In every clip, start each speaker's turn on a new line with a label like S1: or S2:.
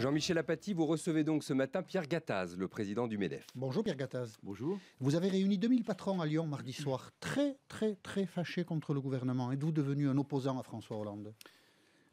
S1: Jean-Michel Apathy, vous recevez donc ce matin Pierre Gattaz, le président du MEDEF. Bonjour Pierre Gattaz. Bonjour. Vous avez réuni 2000 patrons à Lyon mardi soir, très très très fâchés contre le gouvernement. Êtes-vous devenu un opposant à François Hollande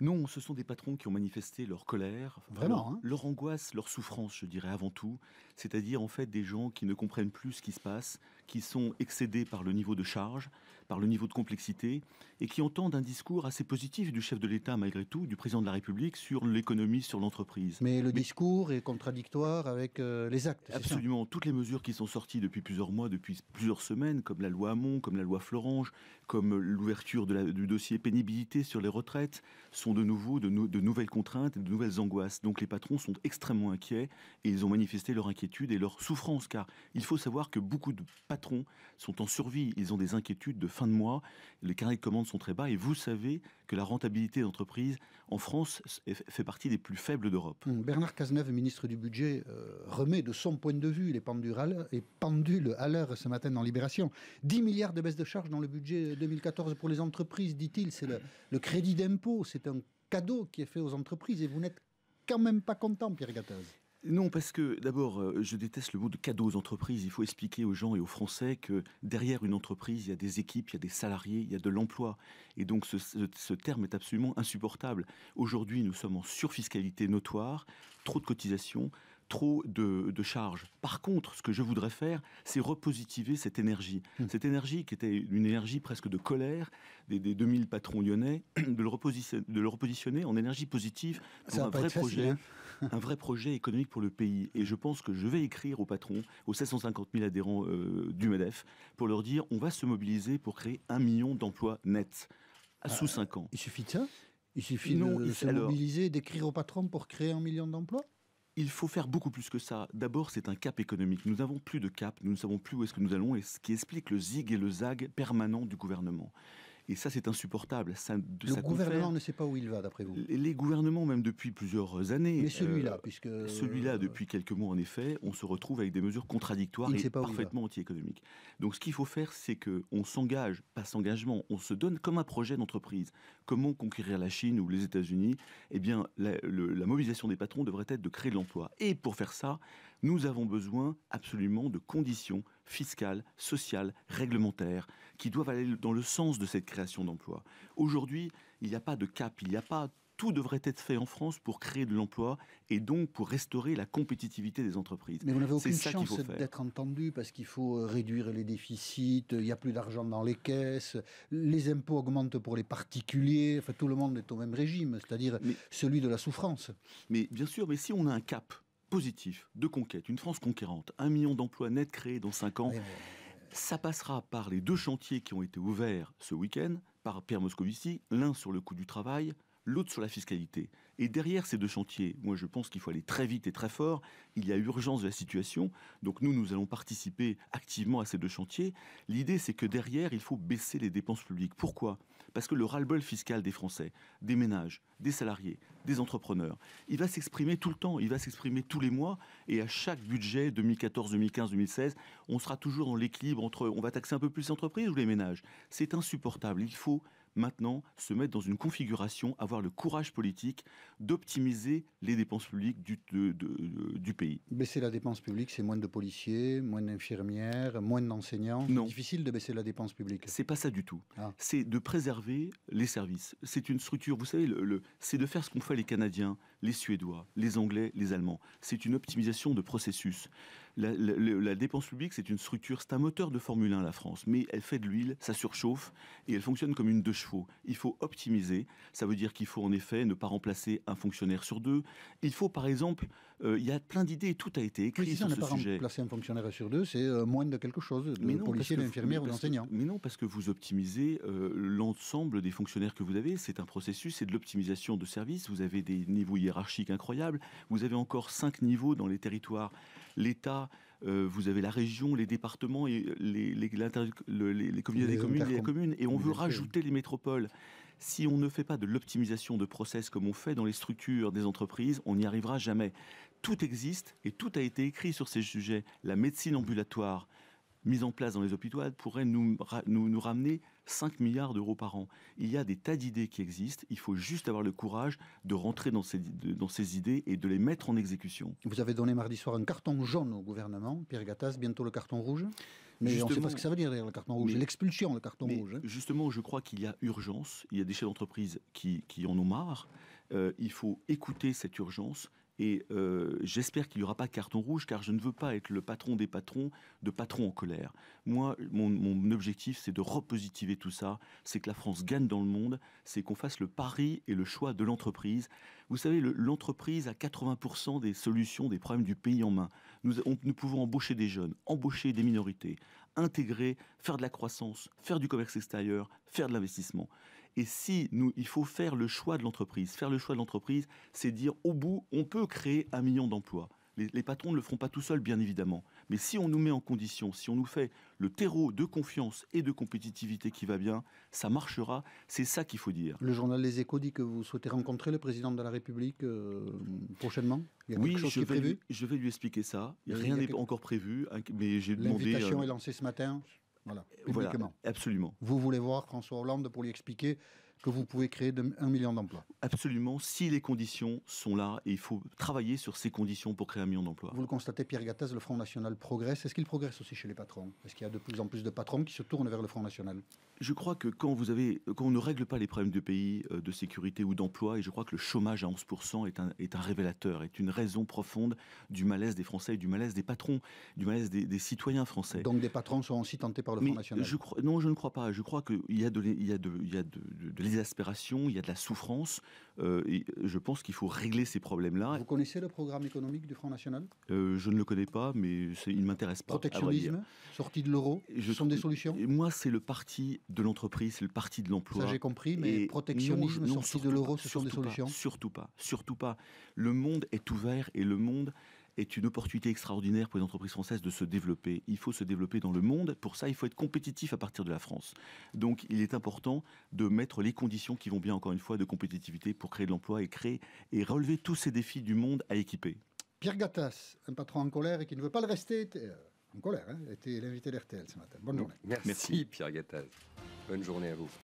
S2: non, ce sont des patrons qui ont manifesté leur colère, vraiment, hein. leur, angoisse, leur souffrance, je dirais avant tout. C'est-à-dire en fait des gens qui ne comprennent plus ce qui se passe, qui sont excédés par le niveau de charge, par le niveau de complexité, et qui entendent un discours assez positif du chef de l'État malgré tout, du président de la République sur l'économie, sur l'entreprise. Mais le
S1: discours est contradictoire
S2: avec euh, les actes. Absolument. Toutes les mesures qui sont sorties depuis plusieurs mois, depuis plusieurs semaines, comme la loi Hamon, comme la loi Florange, comme l'ouverture du dossier pénibilité sur les retraites, de nouveau de, nouvelles contraintes, et de nouvelles angoisses. Donc les patrons sont extrêmement inquiets et ils ont manifesté leur inquiétude et leur souffrance car il faut savoir que beaucoup de patrons sont en survie. Ils ont des inquiétudes de fin de mois, les carrières de commandes sont très bas et vous savez que la rentabilité d'entreprise en France fait partie des plus faibles d'Europe.
S1: Hum, Bernard Cazeneuve, ministre du Budget, euh, remet de son point de vue les pendules à l'heure ce matin dans Libération. 10 milliards de baisse de charges dans le budget 2014 pour les entreprises, dit-il. C'est le, crédit d'impôt, c'est un cadeau qui est fait aux entreprises et vous n'êtes quand même pas content, Pierre Gattaz.
S2: Non, parce que d'abord, euh, je déteste le mot de cadeau aux entreprises. Il faut expliquer aux gens et aux Français que derrière une entreprise, il y a des équipes, il y a des salariés, il y a de l'emploi. Et donc ce, terme est absolument insupportable. Aujourd'hui, nous sommes en surfiscalité notoire, trop de cotisations, trop de, charges. Par contre, ce que je voudrais faire, c'est repositiver cette énergie. Hmm. Cette énergie qui était une énergie presque de colère des, 2000 patrons lyonnais, de le, repositionner, en énergie positive pour un vrai, projet, hein. un vrai projet économique pour le pays. Et je pense que je vais écrire aux patrons, aux 750 000 adhérents euh, du MEDEF, pour leur dire on va se mobiliser pour créer un million d'emplois nets à sous 5 ah, ans. Il suffit de ça il suffit non, de se mobiliser, d'écrire aux patrons pour créer un million d'emplois il faut faire beaucoup plus que ça. D'abord, c'est un cap économique. Nous n'avons plus de cap, nous ne savons plus où est-ce que nous allons, et ce qui explique le zig et le zag permanent du gouvernement. Et ça, c'est insupportable. le gouvernement
S1: ne sait pas où il va, d'après vous
S2: les, gouvernements, même depuis plusieurs années. Mais celui-là, euh, puisque. Celui-là, euh, depuis quelques mois, en effet, on se retrouve avec des mesures contradictoires et parfaitement anti-économiques. Donc, ce qu'il faut faire, c'est qu'on s'engage, pas s'engagement, on se donne comme un projet d'entreprise. Comment conquérir la Chine ou les États-Unis Eh bien, la, la mobilisation des patrons devrait être de créer de l'emploi. Et pour faire ça, nous avons besoin absolument de conditions fiscales, sociales, réglementaires, qui doivent aller dans le sens de cette création d'emplois. Aujourd'hui, il n'y a pas de cap, il n'y a pas... Tout devrait être fait en France pour créer de l'emploi et donc pour restaurer la compétitivité des entreprises. Mais vous n'avez aucune chance d'être
S1: entendu parce qu'il faut euh, réduire les déficits, il n'y a plus d'argent dans les caisses, les impôts augmentent pour les particuliers, enfin, tout le monde est au même régime, c'est-à-dire
S2: celui de la souffrance. Mais bien sûr, mais si on a un cap, positif, de conquête, une France conquérante, un million d'emplois nets créés dans cinq ans. Ça passera par les deux chantiers qui ont été ouverts ce week-end par Pierre Moscovici, l'un sur le coût du travail, l'autre sur la fiscalité. Et derrière ces deux chantiers, moi je pense qu'il faut aller très vite et très fort, il y a urgence de la situation, donc nous, nous allons participer activement à ces deux chantiers. L'idée, c'est que derrière, il faut baisser les dépenses publiques. Pourquoi Parce que le ras-le-bol fiscal des Français, des ménages, des salariés, des entrepreneurs, il va s'exprimer tout le temps, il va s'exprimer tous les mois, et à chaque budget 2014, 2015, 2016, on sera toujours dans l'équilibre entre on va taxer un peu plus les entreprises ou les ménages. C'est insupportable, il faut maintenant se mettre dans une configuration, avoir le courage politique d'optimiser les dépenses publiques du, du pays. Baisser la dépense
S1: publique, c'est moins de policiers, moins d'infirmières, moins d'enseignants. C'est difficile de baisser la dépense publique.
S2: C'est pas ça du tout. Ah. C'est de préserver les services. C'est une structure, vous savez, le, c'est de faire ce qu'ont fait les Canadiens, les Suédois, les Anglais, les Allemands. C'est une optimisation de processus. La, dépense publique, c'est une structure, c'est un moteur de Formule 1, la France, mais elle fait de l'huile, ça surchauffe, et elle fonctionne comme une deux chevaux. Il faut optimiser, ça veut dire qu'il faut en effet ne pas remplacer un fonctionnaire sur deux. Il faut, par exemple, euh, il y a plein d'idées, tout a été écrit Mais si sur ce pas sujet.
S1: Remplacer un fonctionnaire sur deux, c'est euh, moins de quelque chose, de mais non, ou l'enseignant.
S2: Mais non, parce que vous optimisez euh, l'ensemble des fonctionnaires que vous avez, c'est un processus, c'est de l'optimisation de services, vous avez des niveaux hiérarchiques incroyables, vous avez encore cinq niveaux dans les territoires l'État, euh, vous avez la région, les départements, et les, les, les communes, et on veut rajouter les métropoles. Si on ne fait pas de l'optimisation de process comme on fait dans les structures des entreprises, on n'y arrivera jamais. Tout existe et tout a été écrit sur ces sujets. La médecine ambulatoire, mise en place dans les hôpitaux pourrait nous, nous, ramener 5 milliards d'euros par an. Il y a des tas d'idées qui existent, il faut juste avoir le courage de rentrer dans ces, dans ces idées et de les mettre en exécution.
S1: Vous avez donné mardi soir un carton jaune au
S2: gouvernement, Pierre Gattaz, bientôt le carton rouge. Mais justement, on ne sait pas ce que ça veut dire le carton rouge, l'expulsion, le carton rouge. Hein. Justement, je crois qu'il y a urgence, il y a des chefs d'entreprise qui, qui, en ont marre, euh, il faut écouter cette urgence, et euh, j'espère qu'il n'y aura pas de carton rouge, car je ne veux pas être le patron des patrons, de patrons en colère. Moi, mon, objectif, c'est de repositiver tout ça. C'est que la France gagne dans le monde. C'est qu'on fasse le pari et le choix de l'entreprise. Vous savez, l'entreprise a 80% des solutions des problèmes du pays en main. nous pouvons embaucher des jeunes, embaucher des minorités, intégrer, faire de la croissance, faire du commerce extérieur, faire de l'investissement. Et si nous, il faut faire le choix de l'entreprise, faire le choix de l'entreprise, c'est dire au bout, on peut créer un million d'emplois. Les, patrons ne le feront pas tout seuls, bien évidemment. Mais si on nous met en condition, si on nous fait le terreau de confiance et de compétitivité qui va bien, ça marchera. C'est ça qu'il faut dire.
S1: Le journal Les Échos dit que vous souhaitez rencontrer le président de la République euh, prochainement. Il y a oui, quelque chose je, qui vais est prévu lui,
S2: je vais lui expliquer ça. Rien n'est encore prévu, hein, mais j'ai demandé. Euh, L'invitation est
S1: lancée ce matin. Voilà, absolument. Vous voulez voir François Hollande pour lui expliquer que vous pouvez créer de million d'emplois. Absolument,
S2: si les conditions sont là, et il faut travailler sur ces conditions pour créer un million d'emplois. Vous
S1: le constatez, Pierre Gattaz, le Front National progresse. Est-ce qu'il progresse aussi chez les patrons Est-ce qu'il y a de plus en plus de patrons qui se tournent vers le Front National
S2: Je crois que quand, vous avez, quand on ne règle pas les problèmes de pays, euh, de sécurité ou d'emploi, et je crois que le chômage à 11% est un, est un révélateur, est une raison profonde du malaise des Français et du malaise des patrons, du malaise des, citoyens français. Donc
S1: des patrons sont aussi tentés par le Front National je
S2: crois, Non, je ne crois pas. Je crois qu'il y a de, il y a de, il a de l'exaspération, il y a de la souffrance. Euh, et je pense qu'il faut régler ces problèmes-là. Vous connaissez le programme économique du Front National euh, Je ne le connais pas, mais il ne m'intéresse pas. Protectionnisme, sortie de l'euro, ce sont des solutions Moi, c'est le parti de l'entreprise, c'est le parti de l'emploi. Ça, j'ai compris, mais protectionnisme, sortie de l'euro, ce sont des solutions Surtout pas, surtout pas. Le monde est ouvert et le monde est une opportunité extraordinaire pour les entreprises françaises de se développer. Il faut se développer dans le monde. Pour ça, il faut être compétitif à partir de la France. Donc, il est important de mettre les conditions qui vont bien, encore une fois, de compétitivité pour créer de l'emploi et créer et relever tous ces défis du monde à équiper.
S1: Pierre Gattas, un patron en colère et qui ne veut pas le rester, euh, en colère, hein, était l'invité d'RTL ce matin. Bonne journée.
S2: Merci, Merci Pierre Gattas. Bonne journée à vous.